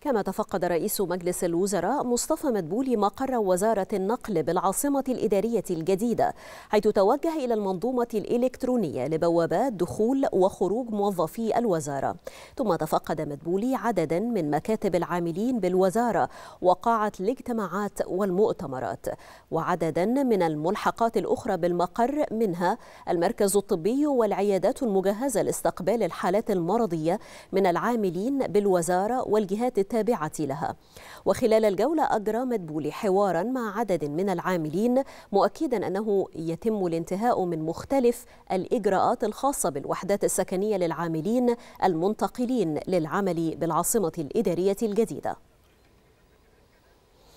كما تفقد رئيس مجلس الوزراء مصطفى مدبولي مقر وزارة النقل بالعاصمة الإدارية الجديدة حيث توجه إلى المنظومة الإلكترونية لبوابات دخول وخروج موظفي الوزارة ثم تفقد مدبولي عددا من مكاتب العاملين بالوزارة وقاعة الاجتماعات والمؤتمرات وعددا من الملحقات الأخرى بالمقر منها المركز الطبي والعيادات المجهزة لاستقبال الحالات المرضية من العاملين بالوزارة والجهات التابعة لها وخلال الجولة أجرى مدبولي حوارا مع عدد من العاملين مؤكدا أنه يتم الانتهاء من مختلف الإجراءات الخاصة بالوحدات السكنية للعاملين المنتقلين للعمل بالعاصمة الإدارية الجديدة